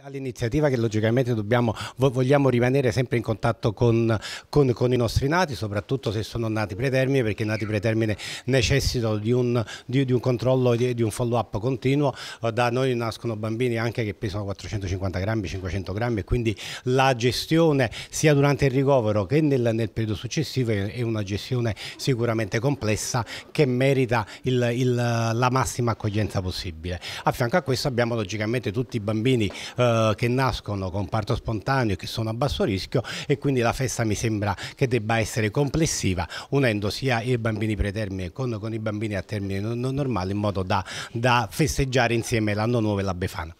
all'iniziativa che logicamente dobbiamo, vogliamo rimanere sempre in contatto con, con, con, i nostri nati, soprattutto se sono nati pretermine, perché i nati pretermine necessitano di un, di, di un controllo, di, di un follow up continuo. Da noi nascono bambini anche che pesano 450 grammi, 500 grammi e quindi la gestione sia durante il ricovero che nel, nel periodo successivo è una gestione sicuramente complessa che merita il, il, la massima accoglienza possibile. A fianco a questo abbiamo logicamente tutti i bambini eh, che nascono con parto spontaneo e che sono a basso rischio e quindi la festa mi sembra che debba essere complessiva unendo sia i bambini pretermine con, con i bambini a termine normale in modo da, da festeggiare insieme l'anno nuovo e la Befana.